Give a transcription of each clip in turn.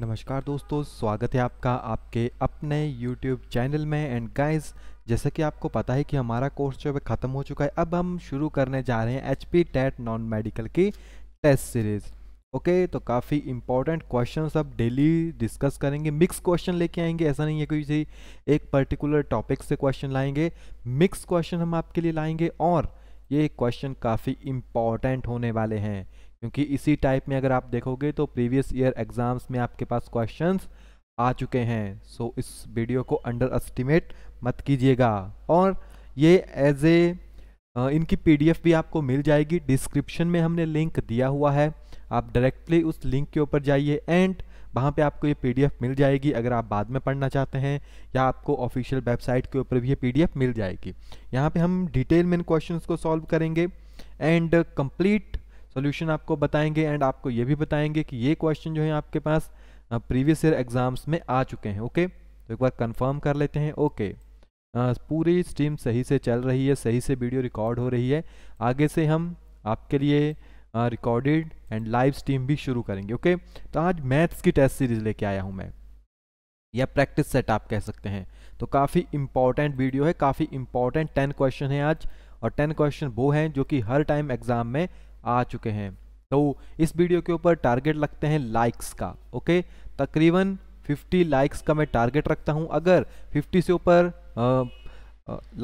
नमस्कार दोस्तों स्वागत है आपका आपके अपने YouTube चैनल में एंड गाइस जैसा कि आपको पता है कि हमारा कोर्स जो है ख़त्म हो चुका है अब हम शुरू करने जा रहे हैं H P TET non medical की टेस्ट सीरीज़ ओके तो काफ़ी इंपॉर्टेंट क्वेश्चंस अब डेली डिस्कस करेंगे मिक्स क्वेश्चन लेके आएंगे ऐसा नहीं है कोई एक पर्टिकुलर टॉपिक से क्वेश्चन लाएंगे मिक्स क्वेश्चन हम आपके लिए लाएंगे और ये क्वेश्चन काफ़ी इम्पॉर्टेंट होने वाले हैं क्योंकि इसी टाइप में अगर आप देखोगे तो प्रीवियस ईयर एग्ज़ाम्स में आपके पास क्वेश्चंस आ चुके हैं सो so, इस वीडियो को अंडर एस्टिमेट मत कीजिएगा और ये एज ए इनकी पीडीएफ भी आपको मिल जाएगी डिस्क्रिप्शन में हमने लिंक दिया हुआ है आप डायरेक्टली उस लिंक के ऊपर जाइए एंड वहाँ पे आपको ये पीडीएफ मिल जाएगी अगर आप बाद में पढ़ना चाहते हैं या आपको ऑफिशियल वेबसाइट के ऊपर भी ये पीडीएफ मिल जाएगी यहाँ पे हम डिटेल में इन क्वेश्चंस को सॉल्व करेंगे एंड कंप्लीट सोल्यूशन आपको बताएंगे एंड आपको ये भी बताएंगे कि ये क्वेश्चन जो है आपके पास प्रीवियस ईयर एग्जाम्स में आ चुके हैं ओके तो एक बार कंफर्म कर लेते हैं ओके पूरी स्ट्रीम सही से चल रही है सही से वीडियो रिकॉर्ड हो रही है आगे से हम आपके लिए रिकॉर्डेड एंड लाइव स्ट्रीम भी शुरू करेंगे ओके तो आज मैथ्स की टेस्ट सीरीज लेके आया हूँ मैं या प्रैक्टिस सेट आप कह सकते हैं तो काफ़ी इंपॉर्टेंट वीडियो है काफ़ी इंपॉर्टेंट टेन क्वेश्चन है आज और टेन क्वेश्चन वो हैं जो कि हर टाइम एग्जाम में आ चुके हैं तो इस वीडियो के ऊपर टारगेट लगते हैं लाइक्स का ओके तकरीबन 50 लाइक्स का मैं टारगेट रखता हूं अगर 50 से ऊपर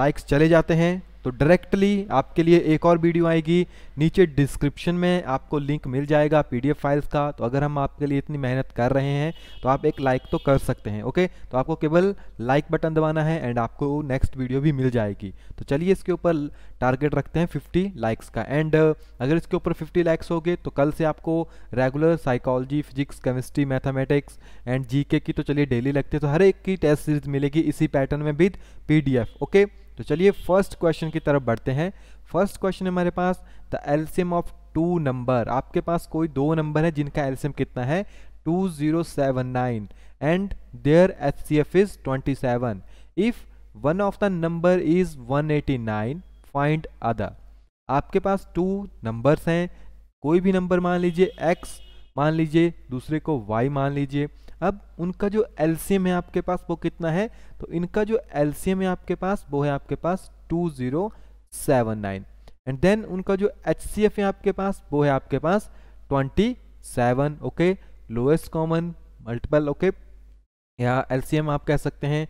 लाइक्स चले जाते हैं तो डायरेक्टली आपके लिए एक और वीडियो आएगी नीचे डिस्क्रिप्शन में आपको लिंक मिल जाएगा पीडीएफ फाइल्स का तो अगर हम आपके लिए इतनी मेहनत कर रहे हैं तो आप एक लाइक तो कर सकते हैं ओके तो आपको केवल लाइक बटन दबाना है एंड आपको नेक्स्ट वीडियो भी मिल जाएगी तो चलिए इसके ऊपर टारगेट रखते हैं फिफ्टी लाइक्स का एंड अगर इसके ऊपर फिफ्टी लाइक्स हो गए तो कल से आपको regular psychology physics chemistry mathematics and जी की तो चलिए डेली लगती है तो हर एक की टेस्ट सीरीज मिलेगी इसी पैटर्न में विद पी ओके तो चलिए फर्स्ट क्वेश्चन की तरफ बढ़ते हैं फर्स्ट क्वेश्चन हमारे पास the LCM of two number आपके पास कोई दो नंबर है जिनका एल्सियम कितना है 2079 is twenty seven if one of the number is one eighty 189, find other आपके पास टू नंबर्स हैं कोई भी नंबर मान लीजिए x मान लीजिए दूसरे को y मान लीजिए अब उनका जो एल्सीयम है आपके पास वो कितना है तो इनका जो एल्सीयम है आपके पास वो है आपके पास 2079 एंड देन उनका जो एच है आपके पास वो है आपके पास 27 okay lowest common multiple okay या एलसीएम आप कह सकते हैं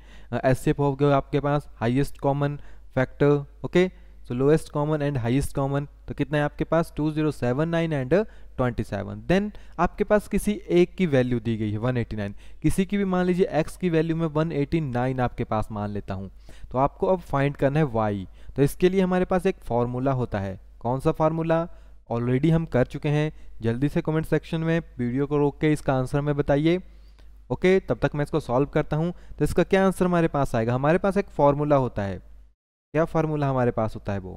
एस सी एफ हो गया आपके पास highest common factor okay okay? So lowest common and highest common तो कितना है आपके पास 2079 एंड 27 देन आपके पास किसी एक की वैल्यू दी गई है 189 किसी की भी मान लीजिए एक्स की वैल्यू मैं 189 आपके पास मान लेता हूँ तो आपको अब फाइंड करना है वाई तो इसके लिए हमारे पास एक फार्मूला होता है कौन सा फार्मूला ऑलरेडी हम कर चुके हैं जल्दी से कमेंट सेक्शन में वीडियो को रोक के इसका आंसर में बताइए ओके तब तक मैं इसको सॉल्व करता हूँ तो इसका क्या आंसर हमारे पास आएगा हमारे पास एक फॉर्मूला होता है क्या फार्मूला हमारे पास होता है वो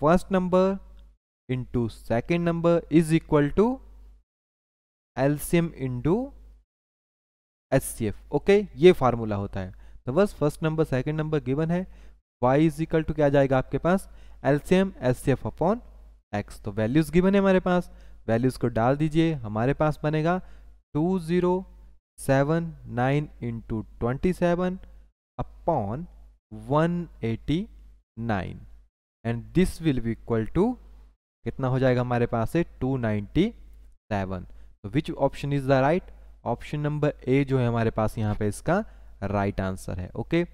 first number into second number is equal to LCM into S okay ये फार्मूला होता है तो बस first number second number given है वाई इज इक्वल टू क्या जाएगा आपके पास LCM S C F upon X तो वैल्यूज गिवन है हमारे पास वैल्यूज को डाल दीजिए हमारे पास बनेगा two zero seven nine into twenty seven upon 189 and this will be equal to कितना हो जाएगा हमारे पास से 297 तो which option is the right option number A जो है हमारे पास यहाँ पे इसका राइट right आंसर है ओके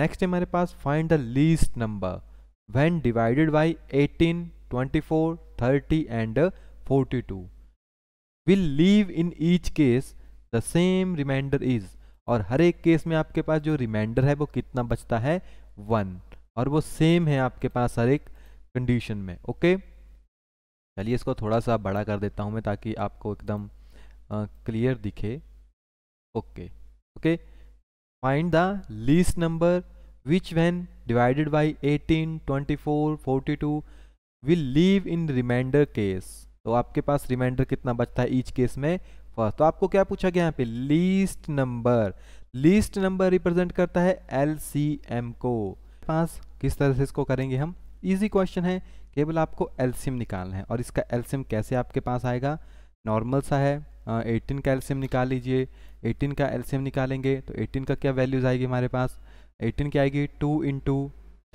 नेक्स्ट हमारे पास find the least number when divided by 18 24 30 and 42 will leave in each case the same reminder is और हर एक केस में आपके पास जो रिमाइंडर है वो कितना बचता है वन और वो सेम है आपके पास हर एक कंडीशन में ओके चलिए इसको थोड़ा सा बड़ा कर देता हूँ मैं ताकि आपको एकदम क्लियर दिखे okay okay find the least number divided by eighteen twenty 18, 24, 42 will leave in remainder case तो आपके पास रिमाइंडर कितना बचता है ईच केस में फर्स्ट तो आपको क्या पूछा गया यहाँ पे least number least number represent करता है एल को पास किस तरह से इसको करेंगे हम इजी क्वेश्चन है केवल आपको एल्सियम निकालना है और इसका एल्सियम कैसे आपके पास आएगा नॉर्मल सा है एटीन का एल्सियम निकाल लीजिए एटीन का एल्सियम निकालेंगे तो एटीन का क्या वैल्यूज आएगी हमारे पास एटीन की आएगी टू इंटू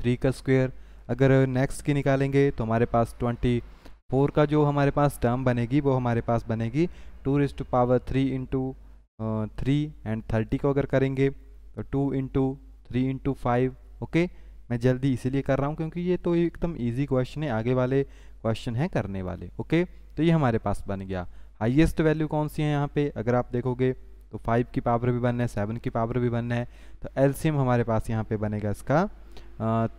थ्री का स्क्वेयर अगर नेक्स्ट की निकालेंगे तो हमारे पास ट्वेंटी फोर का जो हमारे पास टर्म बनेगी वो हमारे पास बनेगी two raise to power three into three and thirty को अगर करेंगे तो two into three into five okay मैं जल्दी इसीलिए कर रहा हूँ क्योंकि ये तो एकदम ईजी क्वेश्चन है आगे वाले क्वेश्चन हैं करने वाले ओके तो ये हमारे पास बन गया हाइएस्ट वैल्यू कौन सी है यहाँ पे अगर आप देखोगे तो फाइव की पावर भी बनना है सेवन की पावर भी बनना है तो एलसीएम हमारे पास यहाँ पे बनेगा इसका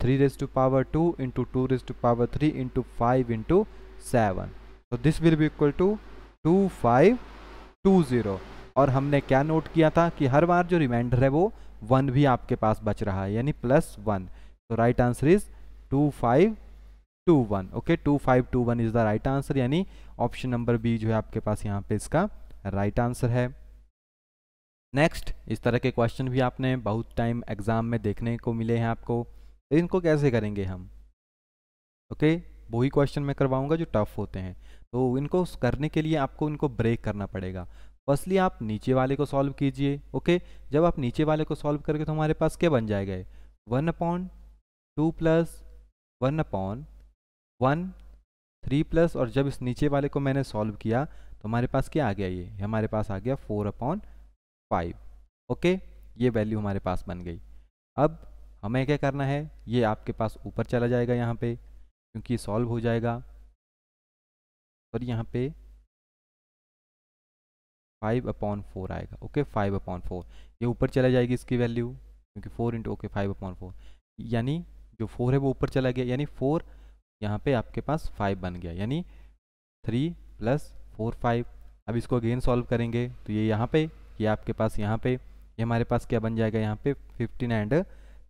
three raise to power two into two raise to power three into five into seven तो this will be equal to two five two zero और हमने क्या नोट किया था कि हर बार जो रिमाइंडर है वो वन भी आपके पास बच रहा है यानी प्लस वन तो right answer is two five two one okay two five two one is the right answer यानी ऑप्शन नंबर बी जो है आपके पास यहाँ पे इसका राइट right आंसर है नेक्स्ट इस तरह के क्वेश्चन भी आपने बहुत टाइम एग्जाम में देखने को मिले हैं आपको तो इनको कैसे करेंगे हम ओके okay? वही क्वेश्चन मैं करवाऊँगा जो टफ होते हैं तो इनको करने के लिए आपको इनको ब्रेक करना पड़ेगा फर्स्टली आप नीचे वाले को सॉल्व कीजिए ओके जब आप नीचे वाले को सॉल्व करके तो हमारे पास क्या बन जाएगा one upon two plus one upon one three plus और जब इस नीचे वाले को मैंने सॉल्व किया तो हमारे पास क्या आ गया ये हमारे पास आ गया फोर अपॉन फाइव ओके ये वैल्यू हमारे पास बन गई अब हमें क्या करना है ये आपके पास ऊपर चला जाएगा यहाँ पे क्योंकि ये सॉल्व हो जाएगा और यहाँ पे फाइव अपॉन फोर आएगा ओके फाइव अपॉन फोर ये ऊपर चला जाएगी इसकी वैल्यू क्योंकि four into okay five upon four यानी जो फोर है वो ऊपर चला गया यानी फोर यहाँ पे आपके पास फाइव बन गया यानी थ्री प्लस फोर फाइव अब इसको अगेन सॉल्व करेंगे तो ये यहाँ पे ये आपके पास यहाँ पे ये हमारे पास क्या बन जाएगा यहाँ पे fifteen and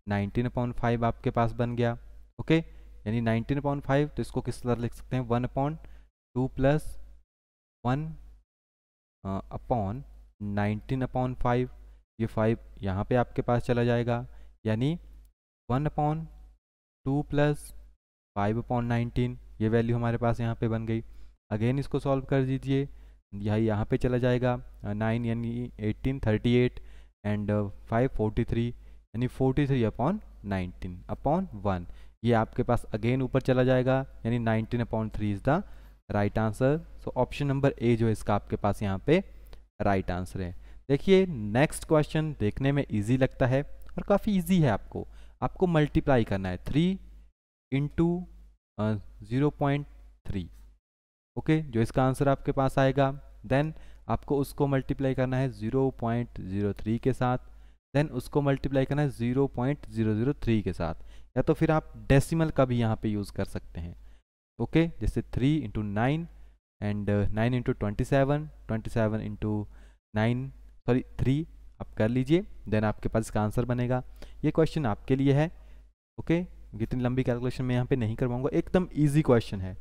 nineteen upon five आपके पास बन गया ओके okay? यानी नाइनटीन अपॉन फाइव तो इसको किस तरह लिख सकते हैं one upon two plus one upon nineteen upon five ये फाइव यहाँ पे आपके पास चला जाएगा यानी one upon two plus five upon nineteen ये वैल्यू हमारे पास यहाँ पे बन गई अगेन इसको सॉल्व कर दीजिए यही यहाँ पे चला जाएगा नाइन यानी eighteen thirty eight and five forty three यानी forty three upon nineteen upon one ये आपके पास अगेन ऊपर चला जाएगा यानी nineteen upon three is the right answer so option number A जो इसका आपके पास यहाँ पे राइट right आंसर है देखिए नेक्स्ट क्वेश्चन देखने में ईजी लगता है और काफ़ी ईजी है आपको आपको मल्टीप्लाई करना है three into zero point three okay जो इसका आंसर आपके पास आएगा देन आपको उसको मल्टीप्लाई करना है ज़ीरो पॉइंट ज़ीरो थ्री के साथ देन उसको मल्टीप्लाई करना है zero point zero zero three के साथ या तो फिर आप डेसिमल का भी यहाँ पे यूज़ कर सकते हैं ओके okay? जैसे three into nine and nine into twenty seven twenty seven into nine sorry three आप कर लीजिए देन आपके पास इसका आंसर बनेगा ये क्वेश्चन आपके लिए है ओके okay? इतनी लंबी कैलकुलेशन मैं यहाँ पे नहीं करवाऊंगा एकदम ईजी क्वेश्चन है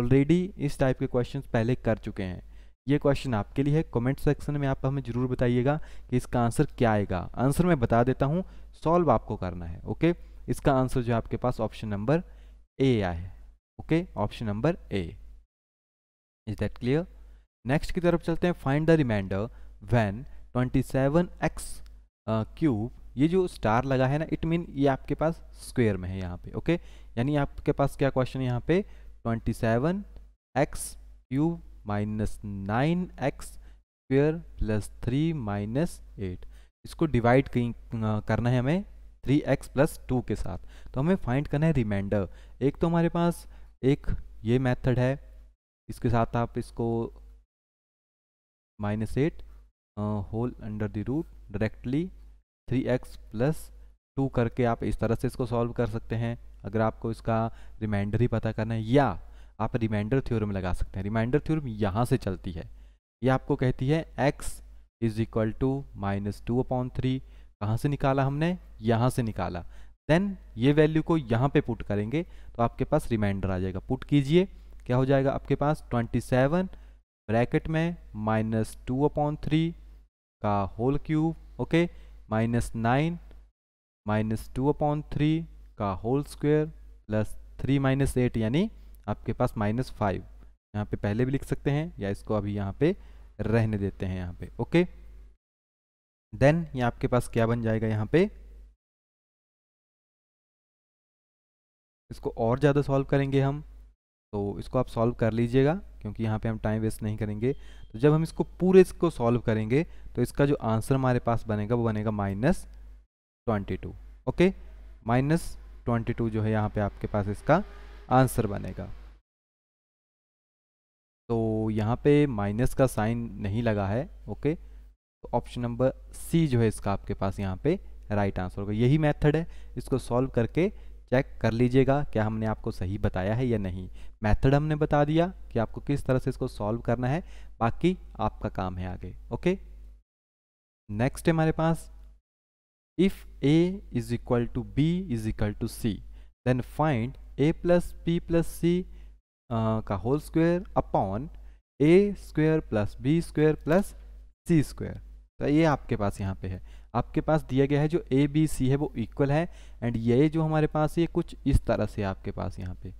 ऑलरेडी इस टाइप के क्वेश्चन पहले कर चुके हैं ये क्वेश्चन आपके लिए है कमेंट सेक्शन में आप हमें ज़रूर बताइएगा कि इसका आंसर क्या आएगा आंसर मैं बता देता हूँ सॉल्व आपको करना है ओके इसका आंसर जो आपके पास ऑप्शन नंबर ए आया है okay option number A is that clear next की तरफ चलते हैं find the remainder when twenty seven x cube ये जो स्टार लगा है ना इट मीन ये आपके पास स्क्वेयर में है यहाँ पे ओके यानी आपके पास क्या क्वेश्चन है यहाँ पे twenty seven x cube minus nine x square plus three minus eight इसको डिवाइड करना है हमें थ्री एक्स प्लस टू के साथ तो हमें फाइंड करना है रिमाइंडर एक तो हमारे पास एक ये मेथड है इसके साथ आप इसको minus eight whole under the root directly three x plus two करके आप इस तरह से इसको सॉल्व कर सकते हैं अगर आपको इसका रिमाइंडर ही पता करना है या आप रिमाइंडर थ्योरम लगा सकते हैं रिमाइंडर थ्योरम यहाँ से चलती है ये आपको कहती है x is equal to minus two upon three कहाँ से निकाला हमने यहाँ से निकाला देन ये वैल्यू को यहाँ पे पुट करेंगे तो आपके पास रिमाइंडर आ जाएगा पुट कीजिए क्या हो जाएगा आपके पास ट्वेंटी सेवन ब्रैकेट में माइनस टू अपॉन थ्री का whole cube okay minus nine minus two upon three का whole square plus three minus eight यानी आपके पास माइनस फाइव यहाँ पे पहले भी लिख सकते हैं या इसको अभी यहाँ पे रहने देते हैं यहाँ पे ओके देन ये आपके पास क्या बन जाएगा यहाँ पे इसको और ज़्यादा सॉल्व करेंगे हम तो इसको आप सॉल्व कर लीजिएगा क्योंकि यहाँ पे हम टाइम वेस्ट नहीं करेंगे तो जब हम इसको पूरे इसको सॉल्व करेंगे तो इसका जो आंसर हमारे पास बनेगा वो बनेगा minus twenty two okay minus twenty two जो है यहाँ पे आपके पास इसका आंसर बनेगा तो यहाँ पे माइनस का साइन नहीं लगा है ओके तो ऑप्शन नंबर सी जो है इसका आपके पास यहाँ पे राइट आंसर होगा यही मेथड है इसको सॉल्व करके चेक कर लीजिएगा क्या हमने आपको सही बताया है या नहीं मेथड हमने बता दिया कि आपको किस तरह से इसको सॉल्व करना है बाकी आपका काम है आगे ओके नेक्स्ट है हमारे पास if A is equal to B is equal to C then find A plus B plus C का whole square upon A square plus B square plus C square तो ये आपके पास यहाँ पे है आपके पास दिया गया है जो ए बी सी है वो इक्वल है एंड ये जो हमारे पास ये कुछ इस तरह से आपके पास यहाँ पे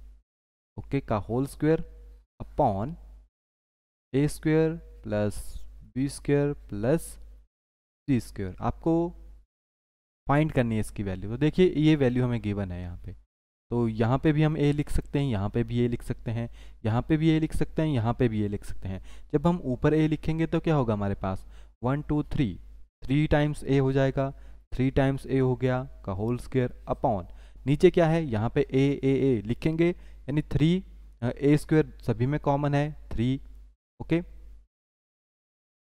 ओके का whole square upon A square plus B square plus C square आपको फाइंड करनी है इसकी वैल्यू तो देखिए ये वैल्यू हमें गिवन है यहाँ पे तो यहाँ पे भी हम ए लिख सकते हैं यहाँ पे भी ए लिख सकते हैं यहाँ पे भी ए लिख सकते हैं यहाँ पे भी ए लिख सकते हैं जब हम ऊपर ए लिखेंगे तो क्या होगा हमारे पास one two three three times A हो जाएगा थ्री टाइम्स ए हो गया का होल स्क्वेयर अपॉन नीचे क्या है यहाँ पे ए ए ए लिखेंगे यानी थ्री ए स्क्वेयर सभी में कॉमन है थ्री ओके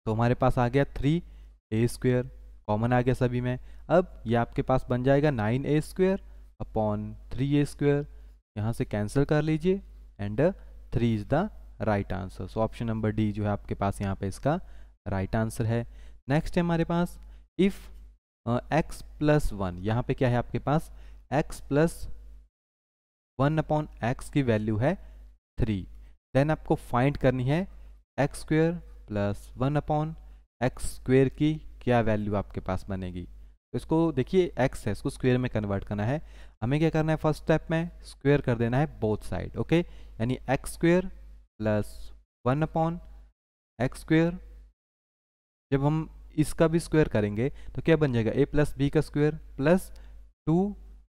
तो हमारे पास आ गया थ्री ए स्क्वेयर कॉमन आ गया सभी में अब ये आपके पास बन जाएगा nine A square upon three A square यहाँ से कैंसिल कर लीजिए and three is the right answer so option number D जो है आपके पास यहाँ पे इसका राइट right आंसर है नेक्स्ट है हमारे पास इफ़ एक्स प्लस वन यहाँ पे क्या है आपके पास x plus one upon x की वैल्यू है थ्री देन आपको फाइंड करनी है x square plus one upon x square की क्या वैल्यू आपके पास बनेगी तो इसको देखिए एक्स है इसको स्क्वेयर में कन्वर्ट करना है हमें क्या करना है फर्स्ट स्टेप में स्क्वेयर कर देना है बोथ साइड ओके यानी x square plus one upon x square जब हम इसका भी स्क्वेयर करेंगे तो क्या बन जाएगा ए प्लस बी का square plus two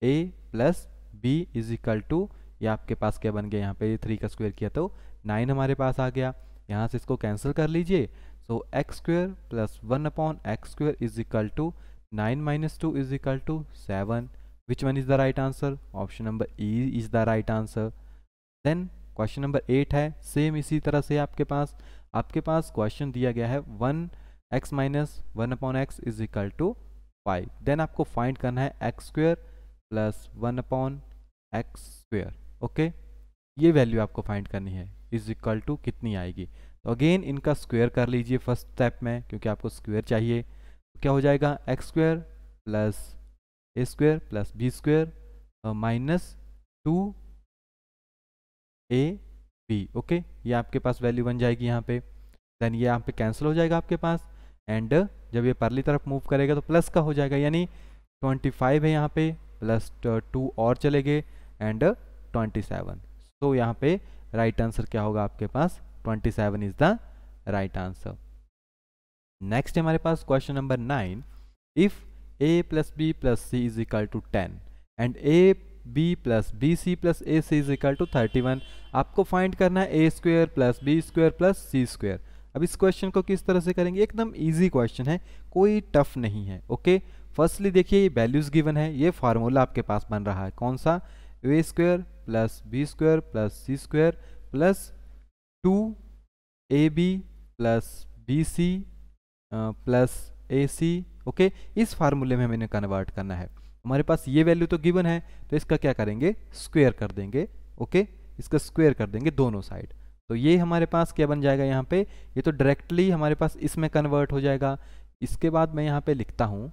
A plus B is equal to ये आपके पास क्या बन गया यहाँ पे थ्री का स्क्वेयर किया तो नाइन हमारे पास आ गया यहाँ से इसको कैंसिल कर लीजिए so x square plus one upon x square is equal to 9 minus 2 is equal to 7 which one is the right answer option number e is the right answer then question number eight है same इसी तरह से आपके पास आपके पास question दिया गया है one x minus one upon x is equal to five then आपको फाइंड करना है x square plus one upon x square okay ये वैल्यू आपको फाइंड करनी है इज इक्वल टू कितनी आएगी तो अगेन इनका स्क्वेयर कर लीजिए फर्स्ट स्टेप में क्योंकि आपको स्क्वेयर चाहिए क्या हो जाएगा x square plus A square plus B square minus two A B okay ये आपके पास वैल्यू बन जाएगी यहाँ पे देन ये यहाँ पे कैंसिल हो जाएगा आपके पास एंड uh, जब ये परली तरफ मूव करेगा तो प्लस का हो जाएगा यानी 25 है यहाँ पे प्लस टू uh, और चले गए एंड 27 सो so यहाँ पे राइट right आंसर क्या होगा आपके पास 27 is the right answer next हमारे पास question number nine if A plus B plus C is equal to ten and A B plus B C plus A C is equal to thirty one आपको find करना है A square plus B square plus C square अब इस question को किस तरह से करेंगे एकदम ईजी क्वेश्चन है कोई टफ नहीं है ओके फर्स्टली देखिए ये वैल्यूज़ गिवन है ये फार्मूला आपके पास बन रहा है कौन सा A square plus B square plus C square plus two A B plus B C plus A C okay इस फार्मूले में हमें कन्वर्ट करना है हमारे पास ये वैल्यू तो गिवन है तो इसका क्या करेंगे स्क्वेयर कर देंगे ओके okay? इसका स्क्वेयर कर देंगे दोनों साइड तो ये हमारे पास क्या बन जाएगा यहाँ पे ये तो डायरेक्टली हमारे पास इसमें कन्वर्ट हो जाएगा इसके बाद मैं यहाँ पे लिखता हूँ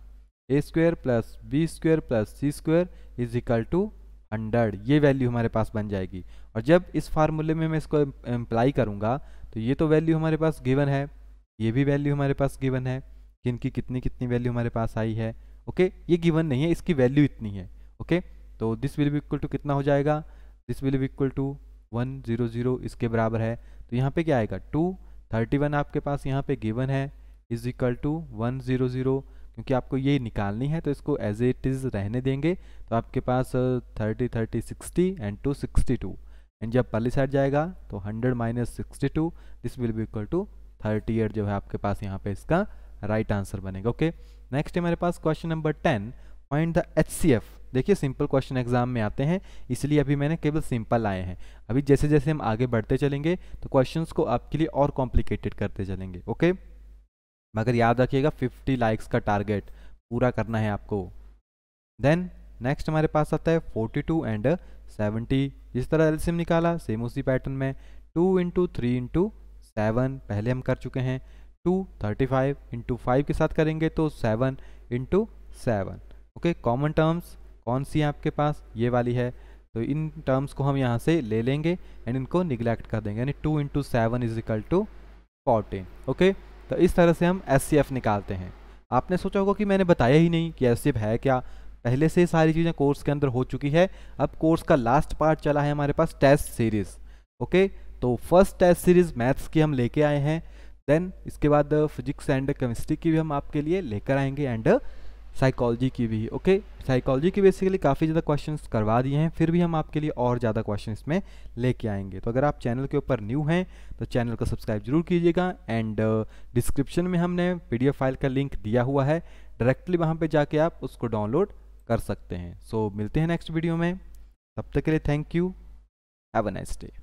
A square plus B square plus C square is equal to hundred ये वैल्यू हमारे पास बन जाएगी और जब इस फार्मूले में मैं इसको एम्प्लाई करूँगा तो ये तो वैल्यू हमारे पास गिवन है ये भी वैल्यू हमारे पास गिवन है कि इनकी कितनी कितनी वैल्यू हमारे पास आई है ओके ये गिवन नहीं है इसकी वैल्यू इतनी है ओके तो दिस विल इक्वल टू कितना हो जाएगा this will equal to one zero zero इसके बराबर है तो यहाँ पे क्या आएगा टू थर्टी वन आपके पास यहाँ पे गिवन है is equal to one zero zero क्योंकि आपको ये निकालनी है तो इसको एज इट इज़ रहने देंगे तो आपके पास thirty thirty sixty and two sixty two and जब पहली साइड जाएगा तो hundred minus sixty two this will भी इक्वल टू थर्टी एट जो है आपके पास यहाँ पे इसका राइट right आंसर बनेगा ओके नेक्स्ट है मेरे पास question number ten find the H C F देखिए सिंपल क्वेश्चन एग्जाम में आते हैं इसलिए अभी मैंने केवल सिंपल आए हैं अभी जैसे जैसे हम आगे बढ़ते चलेंगे तो क्वेश्चंस को आपके लिए और कॉम्प्लिकेटेड करते चलेंगे ओके मगर याद रखिएगा 50 लाइक्स का टारगेट पूरा करना है आपको देन नेक्स्ट हमारे पास आता है 42 एंड 70 जिस तरह एलसीएम निकाला सेम उसी पैटर्न में two into three into seven पहले हम कर चुके हैं two thirty five into five के साथ करेंगे तो seven into seven okay common terms कौन सी है आपके पास ये वाली है तो इन टर्म्स को हम यहाँ से ले लेंगे एंड इनको निगलेक्ट कर देंगे यानी two into seven is equal to fourteen okay तो इस तरह से हम एस निकालते हैं आपने सोचा होगा कि मैंने बताया ही नहीं कि एस है क्या पहले से सारी चीज़ें कोर्स के अंदर हो चुकी है अब कोर्स का लास्ट पार्ट चला है हमारे पास टेस्ट सीरीज़ ओके तो फर्स्ट टेस्ट सीरीज़ मैथ्स की हम लेके आए हैं देन इसके बाद फिजिक्स एंड केमिस्ट्री की भी हम आपके लिए लेकर आएंगे एंड साइकोलॉजी uh, की भी ओके साइकोलॉजी की बेसिकली काफ़ी ज़्यादा क्वेश्चंस करवा दिए हैं फिर भी हम आपके लिए और ज़्यादा क्वेश्चन इसमें लेके आएंगे तो अगर आप चैनल के ऊपर न्यू हैं तो चैनल को सब्सक्राइब जरूर कीजिएगा एंड डिस्क्रिप्शन uh, में हमने पी फाइल का लिंक दिया हुआ है डायरेक्टली वहाँ पर जाके आप उसको डाउनलोड कर सकते हैं सो so, मिलते हैं नेक्स्ट वीडियो में तब तक के लिए thank you have a nice day